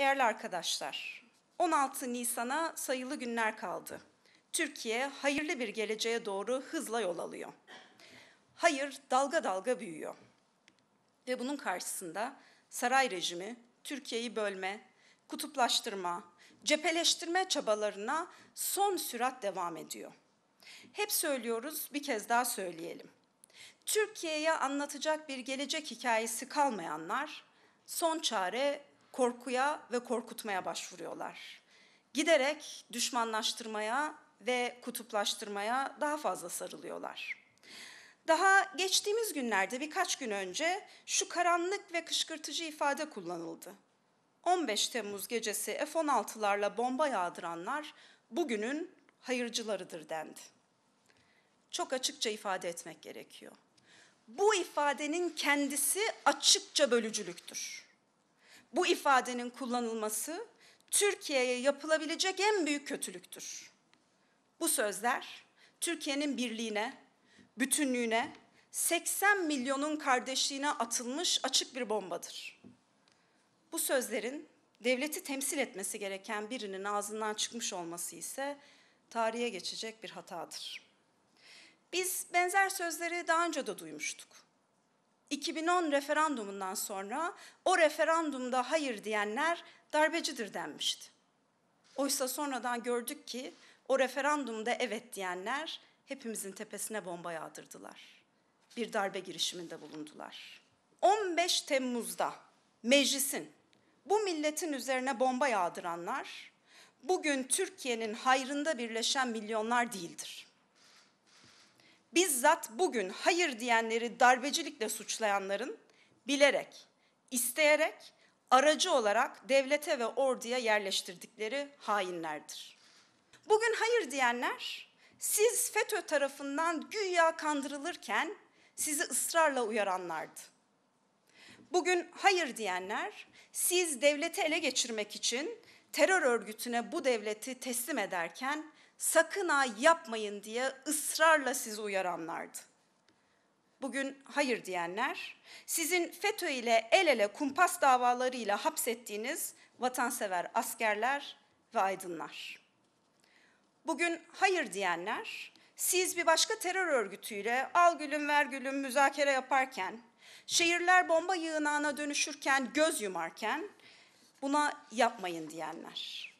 Değerli arkadaşlar, 16 Nisan'a sayılı günler kaldı. Türkiye hayırlı bir geleceğe doğru hızla yol alıyor. Hayır dalga dalga büyüyor. Ve bunun karşısında saray rejimi Türkiye'yi bölme, kutuplaştırma, cepheleştirme çabalarına son sürat devam ediyor. Hep söylüyoruz, bir kez daha söyleyelim. Türkiye'ye anlatacak bir gelecek hikayesi kalmayanlar son çare korkuya ve korkutmaya başvuruyorlar. Giderek düşmanlaştırmaya ve kutuplaştırmaya daha fazla sarılıyorlar. Daha geçtiğimiz günlerde birkaç gün önce şu karanlık ve kışkırtıcı ifade kullanıldı. 15 Temmuz gecesi F-16'larla bomba yağdıranlar bugünün hayırcılarıdır dendi. Çok açıkça ifade etmek gerekiyor. Bu ifadenin kendisi açıkça bölücülüktür bu ifadenin kullanılması Türkiye'ye yapılabilecek en büyük kötülüktür. Bu sözler Türkiye'nin birliğine, bütünlüğüne, 80 milyonun kardeşliğine atılmış açık bir bombadır. Bu sözlerin devleti temsil etmesi gereken birinin ağzından çıkmış olması ise tarihe geçecek bir hatadır. Biz benzer sözleri daha önce de duymuştuk. 2010 referandumundan sonra o referandumda hayır diyenler darbecidir denmişti. Oysa sonradan gördük ki o referandumda evet diyenler hepimizin tepesine bomba yağdırdılar. Bir darbe girişiminde bulundular. 15 Temmuz'da meclisin bu milletin üzerine bomba yağdıranlar bugün Türkiye'nin hayrında birleşen milyonlar değildir bizzat bugün hayır diyenleri darbecilikle suçlayanların bilerek, isteyerek aracı olarak devlete ve orduya yerleştirdikleri hainlerdir. Bugün hayır diyenler siz FETÖ tarafından güya kandırılırken sizi ısrarla uyaranlardı. Bugün hayır diyenler siz devleti ele geçirmek için terör örgütüne bu devleti teslim ederken sakın ha yapmayın diye ısrarla sizi uyaranlardı. Bugün hayır diyenler, sizin FETÖ ile el ele kumpas davalarıyla hapsettiğiniz vatansever askerler ve aydınlar. Bugün hayır diyenler, siz bir başka terör örgütüyle al gülüm ver gülüm müzakere yaparken, şehirler bomba yığınağına dönüşürken göz yumarken buna yapmayın diyenler.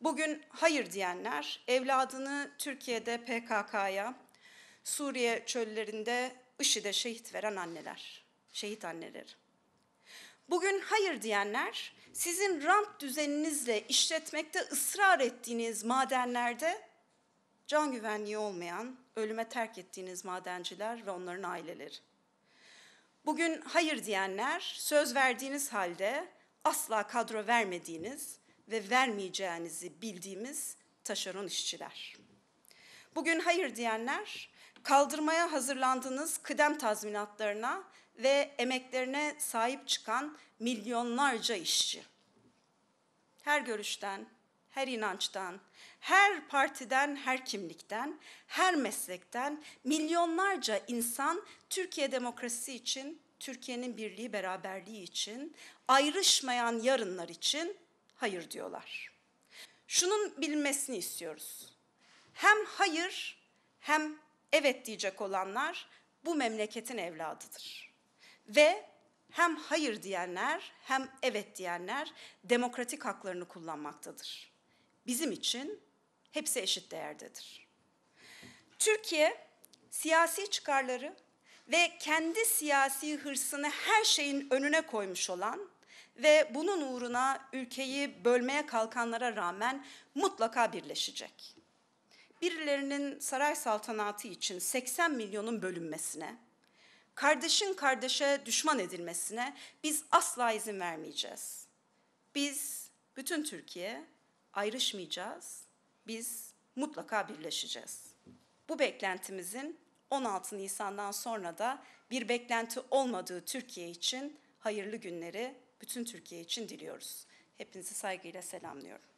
Bugün hayır diyenler evladını Türkiye'de PKK'ya, Suriye çöllerinde IŞİD'e şehit veren anneler, şehit anneleri. Bugün hayır diyenler sizin rant düzeninizle işletmekte ısrar ettiğiniz madenlerde can güvenliği olmayan, ölüme terk ettiğiniz madenciler ve onların aileleri. Bugün hayır diyenler söz verdiğiniz halde asla kadro vermediğiniz ve vermeyeceğinizi bildiğimiz taşeron işçiler. Bugün hayır diyenler kaldırmaya hazırlandığınız kıdem tazminatlarına ve emeklerine sahip çıkan milyonlarca işçi. Her görüşten, her inançtan, her partiden, her kimlikten, her meslekten milyonlarca insan Türkiye demokrasisi için, Türkiye'nin birliği, beraberliği için, ayrışmayan yarınlar için hayır diyorlar. Şunun bilinmesini istiyoruz. Hem hayır hem evet diyecek olanlar bu memleketin evladıdır. Ve hem hayır diyenler hem evet diyenler demokratik haklarını kullanmaktadır. Bizim için hepsi eşit değerdedir. Türkiye siyasi çıkarları ve kendi siyasi hırsını her şeyin önüne koymuş olan ve bunun uğruna ülkeyi bölmeye kalkanlara rağmen mutlaka birleşecek. Birilerinin saray saltanatı için 80 milyonun bölünmesine, kardeşin kardeşe düşman edilmesine biz asla izin vermeyeceğiz. Biz bütün Türkiye ayrışmayacağız. Biz mutlaka birleşeceğiz. Bu beklentimizin 16 Nisan'dan sonra da bir beklenti olmadığı Türkiye için hayırlı günleri bütün Türkiye için diliyoruz. Hepinizi saygıyla selamlıyorum.